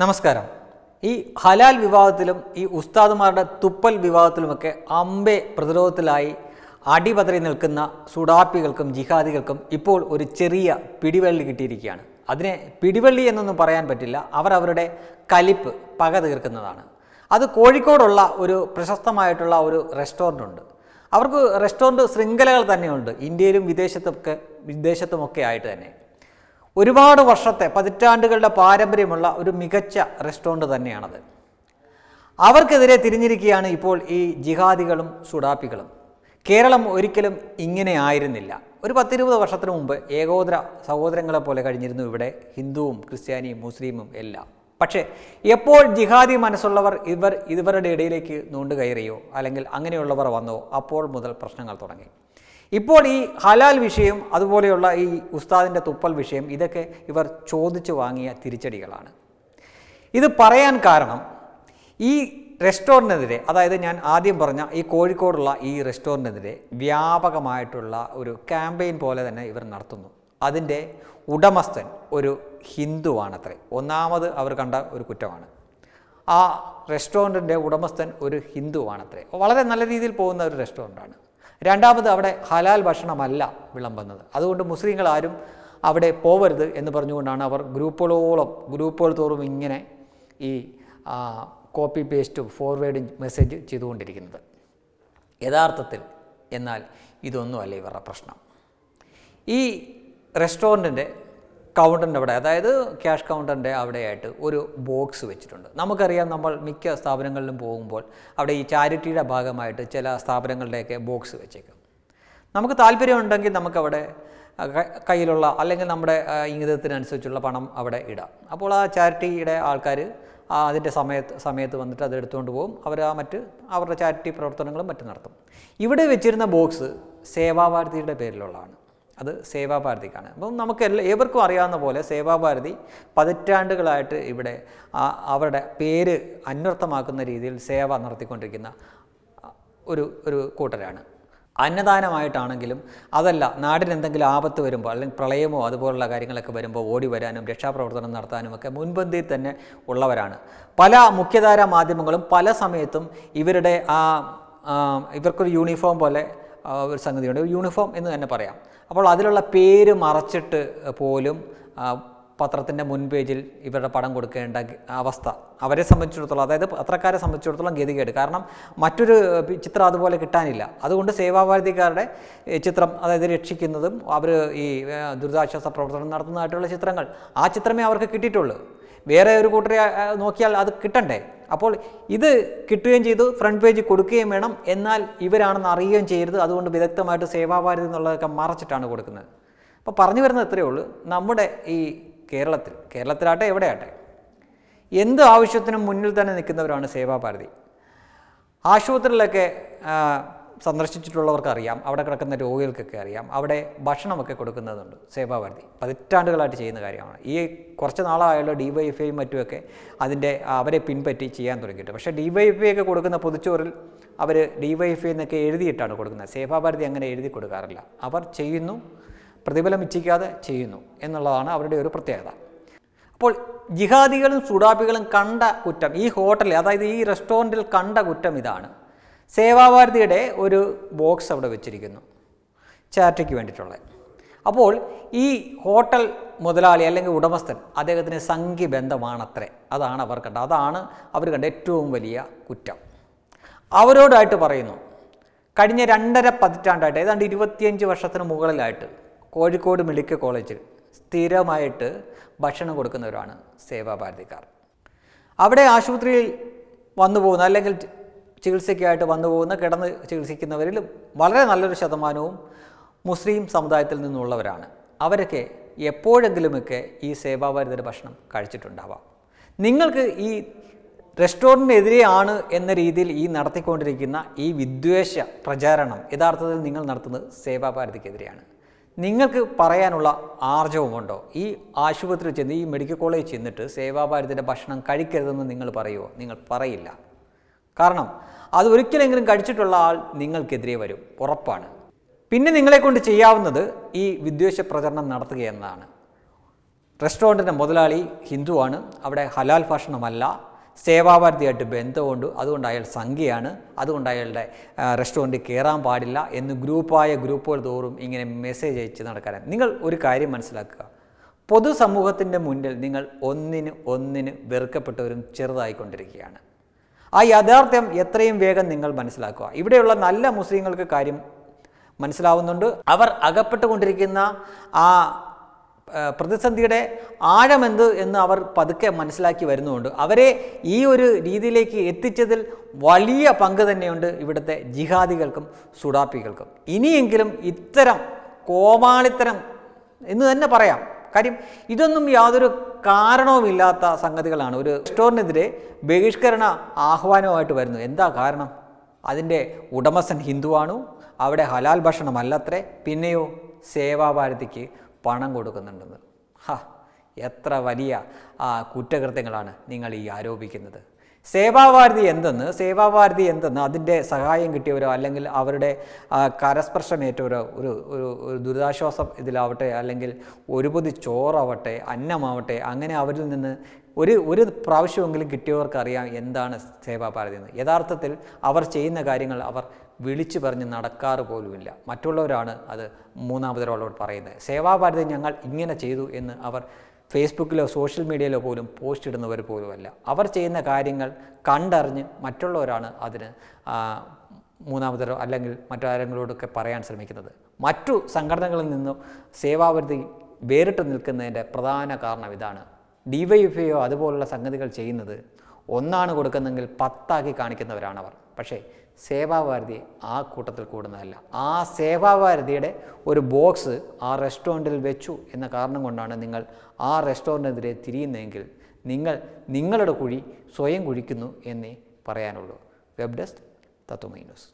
നമസ്കാരം ഈ ഹലാൽ വിവാഹത്തിലും ഈ ഉസ്താദുമാരുടെ തുപ്പൽ വിവാഹത്തിലുമൊക്കെ അമ്പെ പ്രതിരോധത്തിലായി അടിപതറി നിൽക്കുന്ന സുഡാപ്പികൾക്കും ജിഹാദികൾക്കും ഇപ്പോൾ ഒരു ചെറിയ പിടിവള്ളി കിട്ടിയിരിക്കുകയാണ് അതിനെ പിടിവള്ളി എന്നൊന്നും പറയാൻ പറ്റില്ല അവർ അവരുടെ കലിപ്പ് പക തീർക്കുന്നതാണ് അത് കോഴിക്കോടുള്ള ഒരു പ്രശസ്തമായിട്ടുള്ള ഒരു റെസ്റ്റോറൻ്റ് ഉണ്ട് അവർക്ക് റെസ്റ്റോറൻറ്റ് ശൃംഖലകൾ തന്നെയുണ്ട് ഇന്ത്യയിലും വിദേശത്തൊക്കെ വിദേശത്തുമൊക്കെ ആയിട്ട് തന്നെ ഒരുപാട് വർഷത്തെ പതിറ്റാണ്ടുകളുടെ പാരമ്പര്യമുള്ള ഒരു മികച്ച റെസ്റ്റോറൻ്റ് തന്നെയാണത് അവർക്കെതിരെ തിരിഞ്ഞിരിക്കുകയാണ് ഇപ്പോൾ ഈ ജിഹാദികളും സുഡാപ്പികളും കേരളം ഒരിക്കലും ഇങ്ങനെ ആയിരുന്നില്ല ഒരു പത്തിരുപത് വർഷത്തിന് മുമ്പ് ഏകോദര സഹോദരങ്ങളെ പോലെ കഴിഞ്ഞിരുന്നു ഇവിടെ ഹിന്ദുവും ക്രിസ്ത്യാനിയും മുസ്ലിമും എല്ലാം പക്ഷേ എപ്പോൾ ജിഹാദി മനസ്സുള്ളവർ ഇവർ ഇവരുടെ ഇടയിലേക്ക് നോണ്ടുകയറിയോ കയറിയോ അല്ലെങ്കിൽ അങ്ങനെയുള്ളവർ വന്നോ അപ്പോൾ മുതൽ പ്രശ്നങ്ങൾ തുടങ്ങി ഇപ്പോൾ ഈ ഹലാൽ വിഷയം അതുപോലെയുള്ള ഈ ഉസ്താദിൻ്റെ തുപ്പൽ വിഷയം ഇതൊക്കെ ഇവർ ചോദിച്ചു വാങ്ങിയ തിരിച്ചടികളാണ് ഇത് പറയാൻ കാരണം ഈ റെസ്റ്റോറൻറ്റിനെതിരെ അതായത് ഞാൻ ആദ്യം പറഞ്ഞ ഈ കോഴിക്കോടുള്ള ഈ റെസ്റ്റോറൻറ്റിനെതിരെ വ്യാപകമായിട്ടുള്ള ഒരു ക്യാമ്പയിൻ പോലെ തന്നെ ഇവർ നടത്തുന്നു അതിൻ്റെ ഉടമസ്ഥൻ ഒരു ഹിന്ദുവാണത്രേ ഒന്നാമത് അവർ കണ്ട ഒരു കുറ്റമാണ് ആ റെസ്റ്റോറൻറ്റിൻ്റെ ഉടമസ്ഥൻ ഒരു ഹിന്ദുവാണത്രേ വളരെ നല്ല രീതിയിൽ പോകുന്ന ഒരു റെസ്റ്റോറൻ്റാണ് രണ്ടാമത് അവിടെ ഹലാൽ ഭക്ഷണമല്ല വിളമ്പുന്നത് അതുകൊണ്ട് മുസ്ലിങ്ങൾ ആരും അവിടെ പോവരുത് എന്ന് പറഞ്ഞുകൊണ്ടാണ് അവർ ഗ്രൂപ്പുകളോളം ഗ്രൂപ്പുകൾ തോറും ഇങ്ങനെ ഈ കോപ്പി പേസ്റ്റും ഫോർവേഡും മെസ്സേജ് ചെയ്തുകൊണ്ടിരിക്കുന്നത് യഥാർത്ഥത്തിൽ എന്നാൽ ഇതൊന്നുമല്ല ഇവരുടെ പ്രശ്നം ഈ റെസ്റ്റോറൻറ്റിൻ്റെ കൗണ്ടറിൻ്റെ അവിടെ അതായത് ക്യാഷ് കൗണ്ടറിൻ്റെ അവിടെയായിട്ട് ഒരു ബോക്സ് വെച്ചിട്ടുണ്ട് നമുക്കറിയാം നമ്മൾ മിക്ക സ്ഥാപനങ്ങളിലും പോകുമ്പോൾ അവിടെ ഈ ചാരിറ്റിയുടെ ഭാഗമായിട്ട് ചില സ്ഥാപനങ്ങളുടെയൊക്കെ ബോക്സ് വെച്ചേക്കും നമുക്ക് താല്പര്യമുണ്ടെങ്കിൽ നമുക്കവിടെ കയ്യിലുള്ള അല്ലെങ്കിൽ നമ്മുടെ ഇംഗിതത്തിനനുസരിച്ചുള്ള പണം അവിടെ ഇടാം അപ്പോൾ ആ ചാരിറ്റിയുടെ ആൾക്കാർ അതിൻ്റെ സമയത്ത് സമയത്ത് വന്നിട്ട് അത് എടുത്തുകൊണ്ട് പോകും അവർ ആ മറ്റ് അവരുടെ ചാരിറ്റി പ്രവർത്തനങ്ങളും മറ്റും നടത്തും ഇവിടെ വെച്ചിരുന്ന ബോക്സ് സേവാഭാരതിയുടെ പേരിലുള്ളതാണ് അത് സേവാഭാരതിക്കാണ് അപ്പം നമുക്ക് എല്ലാ ഏവർക്കും അറിയാവുന്ന പോലെ സേവാഭാരതി പതിറ്റാണ്ടുകളായിട്ട് ഇവിടെ അവരുടെ പേര് അന്വർത്ഥമാക്കുന്ന രീതിയിൽ സേവ നടത്തിക്കൊണ്ടിരിക്കുന്ന ഒരു ഒരു കൂട്ടരാണ് അന്നദാനമായിട്ടാണെങ്കിലും അതല്ല നാടിന് എന്തെങ്കിലും ആപത്ത് വരുമ്പോൾ അല്ലെങ്കിൽ പ്രളയമോ അതുപോലുള്ള കാര്യങ്ങളൊക്കെ വരുമ്പോൾ ഓടി വരാനും രക്ഷാപ്രവർത്തനം നടത്താനും ഒക്കെ മുൻപന്തിയിൽ തന്നെ ഉള്ളവരാണ് പല മുഖ്യധാരാ മാധ്യമങ്ങളും പല സമയത്തും ഇവരുടെ ആ ഇവർക്കൊരു യൂണിഫോം പോലെ ഒരു സംഗതിയുണ്ട് യൂണിഫോം എന്ന് തന്നെ പറയാം അപ്പോൾ അതിലുള്ള പേര് മറച്ചിട്ട് പോലും പത്രത്തിൻ്റെ മുൻപേജിൽ ഇവരുടെ പടം കൊടുക്കേണ്ട അവസ്ഥ അവരെ സംബന്ധിച്ചിടത്തോളം അതായത് പത്രക്കാരെ സംബന്ധിച്ചിടത്തോളം ഗതികേട് കാരണം മറ്റൊരു ചിത്രം അതുപോലെ കിട്ടാനില്ല അതുകൊണ്ട് സേവാഭാരതിക്കാരുടെ ചിത്രം അതായത് രക്ഷിക്കുന്നതും അവർ ഈ ദുരിതാശ്വാസ പ്രവർത്തനം നടത്തുന്നതായിട്ടുള്ള ചിത്രങ്ങൾ ആ ചിത്രമേ അവർക്ക് കിട്ടിയിട്ടുള്ളൂ വേറെ ഒരു കൂട്ടരെ നോക്കിയാൽ അത് കിട്ടണ്ടേ അപ്പോൾ ഇത് കിട്ടുകയും ചെയ്തു ഫ്രണ്ട് പേജ് കൊടുക്കുകയും വേണം എന്നാൽ ഇവരാണെന്ന് അറിയുകയും ചെയ്യരുത് അതുകൊണ്ട് വിദഗ്ധമായിട്ട് സേവാഭാരതി എന്നുള്ളതൊക്കെ മറച്ചിട്ടാണ് കൊടുക്കുന്നത് അപ്പോൾ പറഞ്ഞു വരുന്നത് ഇത്രയേ ഉള്ളൂ നമ്മുടെ ഈ കേരളത്തിൽ കേരളത്തിലാട്ടെ എവിടെയാട്ടെ എന്ത് ആവശ്യത്തിനും മുന്നിൽ തന്നെ നിൽക്കുന്നവരാണ് സേവാഭാരതി ആശുപത്രിയിലൊക്കെ സന്ദർശിച്ചിട്ടുള്ളവർക്കറിയാം അവിടെ കിടക്കുന്ന രോഗികൾക്കൊക്കെ അറിയാം അവിടെ ഭക്ഷണമൊക്കെ കൊടുക്കുന്നതുണ്ട് സേവാഭാരതി പതിറ്റാണ്ടുകളായിട്ട് ചെയ്യുന്ന കാര്യമാണ് ഈ കുറച്ച് നാളായുള്ള ഡി വൈ എഫ് ഐ മറ്റുമൊക്കെ അതിൻ്റെ അവരെ പിൻപറ്റി ചെയ്യാൻ തുടങ്ങിയിട്ട് പക്ഷേ ഡി വൈ എഫ് ഐ ഒക്കെ കൊടുക്കുന്ന പൊതുച്ചോറിൽ അവർ ഡി വൈ എഫ് ഐ എന്നൊക്കെ എഴുതിയിട്ടാണ് കൊടുക്കുന്നത് സേവാഭാരതി അങ്ങനെ എഴുതി കൊടുക്കാറില്ല അവർ ചെയ്യുന്നു പ്രതിഫലം ഇച്ഛിക്കാതെ ചെയ്യുന്നു എന്നുള്ളതാണ് അവരുടെ ഒരു പ്രത്യേകത അപ്പോൾ ജിഹാദികളും സുഡാബികളും കണ്ട കുറ്റം ഈ ഹോട്ടലിൽ അതായത് ഈ റെസ്റ്റോറൻറ്റിൽ കണ്ട കുറ്റം ഇതാണ് സേവാഭാരതിയുടെ ഒരു ബോക്സ് അവിടെ വെച്ചിരിക്കുന്നു ചാറ്റയ്ക്ക് വേണ്ടിയിട്ടുള്ള അപ്പോൾ ഈ ഹോട്ടൽ മുതലാളി അല്ലെങ്കിൽ ഉടമസ്ഥൻ അദ്ദേഹത്തിന് ബന്ധമാണത്രേ അതാണ് അവർ കണ്ട അതാണ് അവർ കണ്ട ഏറ്റവും വലിയ കുറ്റം അവരോടായിട്ട് പറയുന്നു കഴിഞ്ഞ രണ്ടര പതിറ്റാണ്ടായിട്ട് ഏതാണ്ട് ഇരുപത്തിയഞ്ച് വർഷത്തിന് മുകളിലായിട്ട് കോഴിക്കോട് മെഡിക്കൽ കോളേജിൽ സ്ഥിരമായിട്ട് ഭക്ഷണം കൊടുക്കുന്നവരാണ് സേവാഭാരതിക്കാർ അവിടെ ആശുപത്രിയിൽ വന്നു പോകുന്ന അല്ലെങ്കിൽ ചികിത്സയ്ക്കായിട്ട് വന്നു പോകുന്ന കിടന്ന് ചികിത്സിക്കുന്നവരിൽ വളരെ നല്ലൊരു ശതമാനവും മുസ്ലിം സമുദായത്തിൽ നിന്നുള്ളവരാണ് അവരൊക്കെ എപ്പോഴെങ്കിലുമൊക്കെ ഈ സേവാഭാരതിയുടെ ഭക്ഷണം കഴിച്ചിട്ടുണ്ടാവാം നിങ്ങൾക്ക് ഈ റെസ്റ്റോറൻറ്റിനെതിരെയാണ് എന്ന രീതിയിൽ ഈ നടത്തിക്കൊണ്ടിരിക്കുന്ന ഈ വിദ്വേഷ പ്രചാരണം യഥാർത്ഥത്തിൽ നിങ്ങൾ നടത്തുന്നത് സേവാഭാരതിക്കെതിരെയാണ് നിങ്ങൾക്ക് പറയാനുള്ള ആർജവുമുണ്ടോ ഈ ആശുപത്രി ചെന്ന് ഈ മെഡിക്കൽ കോളേജ് ചെന്നിട്ട് സേവാഭാരതിൻ്റെ ഭക്ഷണം കഴിക്കരുതെന്ന് നിങ്ങൾ പറയുമോ നിങ്ങൾ പറയില്ല കാരണം അത് ഒരിക്കലെങ്കിലും കഴിച്ചിട്ടുള്ള ആൾ നിങ്ങൾക്കെതിരെ വരും ഉറപ്പാണ് പിന്നെ നിങ്ങളെക്കൊണ്ട് ചെയ്യാവുന്നത് ഈ വിദ്വേഷ പ്രചരണം നടത്തുക എന്നതാണ് റെസ്റ്റോറൻറ്റിൻ്റെ മുതലാളി ഹിന്ദുവാണ് അവിടെ ഹലാൽ ഭക്ഷണമല്ല സേവാഭാരതിയായിട്ട് ബന്ധമുണ്ട് അതുകൊണ്ട് അയാൾ സംഖ്യയാണ് അതുകൊണ്ട് അയാളുടെ റെസ്റ്റോറൻറ്റ് കയറാൻ പാടില്ല എന്ന് ഗ്രൂപ്പായ ഗ്രൂപ്പുകൾ തോറും ഇങ്ങനെ മെസ്സേജ് അയച്ച് നടക്കാനാണ് നിങ്ങൾ ഒരു കാര്യം മനസ്സിലാക്കുക പൊതുസമൂഹത്തിൻ്റെ മുന്നിൽ നിങ്ങൾ ഒന്നിന് ഒന്നിന് വെറുക്കപ്പെട്ടവരും ചെറുതായിക്കൊണ്ടിരിക്കുകയാണ് ആ യാഥാർത്ഥ്യം എത്രയും വേഗം നിങ്ങൾ മനസ്സിലാക്കുക ഇവിടെയുള്ള നല്ല മുസ്ലിങ്ങൾക്ക് കാര്യം മനസ്സിലാവുന്നുണ്ട് അവർ അകപ്പെട്ടുകൊണ്ടിരിക്കുന്ന ആ പ്രതിസന്ധിയുടെ ആഴമെന്ത് എന്ന് അവർ പതുക്കെ മനസ്സിലാക്കി വരുന്നുണ്ട് അവരെ ഈ ഒരു രീതിയിലേക്ക് എത്തിച്ചതിൽ വലിയ പങ്ക് തന്നെയുണ്ട് ഇവിടുത്തെ ജിഹാദികൾക്കും സുഡാപ്പികൾക്കും ഇനിയെങ്കിലും ഇത്തരം കോമാളിത്തരം എന്ന് തന്നെ പറയാം കാര്യം ഇതൊന്നും യാതൊരു കാരണവുമില്ലാത്ത സംഗതികളാണ് ഒരു സ്റ്റോറിനെതിരെ ബഹിഷ്കരണ ആഹ്വാനമായിട്ട് വരുന്നു എന്താ കാരണം അതിൻ്റെ ഉടമസ്ഥൻ ഹിന്ദുവാണോ അവിടെ ഹലാൽ ഭക്ഷണമല്ലത്രേ പിന്നെയോ സേവാഭാരതിക്ക് പണം കൊടുക്കുന്നുണ്ടെന്ന് ഹ എത്ര വലിയ ആ കുറ്റകൃത്യങ്ങളാണ് നിങ്ങൾ ഈ ആരോപിക്കുന്നത് സേവാഭാരതി എന്തെന്ന് സേവാഭാരതി എന്തെന്ന് അതിൻ്റെ സഹായം കിട്ടിയവരോ അല്ലെങ്കിൽ അവരുടെ കരസ്പർശമേറ്റവരോ ഒരു ഒരു ഒരു ദുരിതാശ്വാസം ഇതിലാവട്ടെ അല്ലെങ്കിൽ ഒരു ചോറാവട്ടെ അന്നമാവട്ടെ അങ്ങനെ അവരിൽ നിന്ന് ഒരു ഒരു പ്രാവശ്യമെങ്കിലും കിട്ടിയവർക്കറിയാം എന്താണ് സേവാഭാരതി എന്ന് യഥാർത്ഥത്തിൽ അവർ ചെയ്യുന്ന കാര്യങ്ങൾ അവർ വിളിച്ചു പറഞ്ഞ് നടക്കാറ് പോലുമില്ല മറ്റുള്ളവരാണ് അത് മൂന്നാമതൊരാളോട് പറയുന്നത് സേവാഭാരതി ഞങ്ങൾ ഇങ്ങനെ ചെയ്തു എന്ന് അവർ ഫേസ്ബുക്കിലോ സോഷ്യൽ മീഡിയയിലോ പോലും പോസ്റ്റ് ഇടുന്നവർ പോലുമല്ല അവർ ചെയ്യുന്ന കാര്യങ്ങൾ കണ്ടറിഞ്ഞ് മറ്റുള്ളവരാണ് അതിന് മൂന്നാമതരോ അല്ലെങ്കിൽ മറ്റാരെങ്കിലോടൊക്കെ പറയാൻ ശ്രമിക്കുന്നത് മറ്റു സംഘടനകളിൽ നിന്നും സേവാവൃത്തി വേറിട്ട് നിൽക്കുന്നതിൻ്റെ പ്രധാന കാരണം ഇതാണ് ഡിവൈഎഫ്ഐയോ അതുപോലുള്ള സംഗതികൾ ചെയ്യുന്നത് ഒന്നാണ് കൊടുക്കുന്നെങ്കിൽ പത്താക്കി കാണിക്കുന്നവരാണവർ പക്ഷേ സേവാഭാരതി ആ കൂട്ടത്തിൽ കൂടുന്നതല്ല ആ സേവാഭാരതിയുടെ ഒരു ബോക്സ് ആ റെസ്റ്റോറൻറ്റിൽ വെച്ചു എന്ന കാരണം കൊണ്ടാണ് നിങ്ങൾ ആ റെസ്റ്റോറൻറ്റിനെതിരെ തിരിയുന്നതെങ്കിൽ നിങ്ങൾ നിങ്ങളുടെ കുഴി സ്വയം കുഴിക്കുന്നു എന്നേ പറയാനുള്ളൂ വെബ് ഡെസ്ക് തത്വമൈ ന്യൂസ്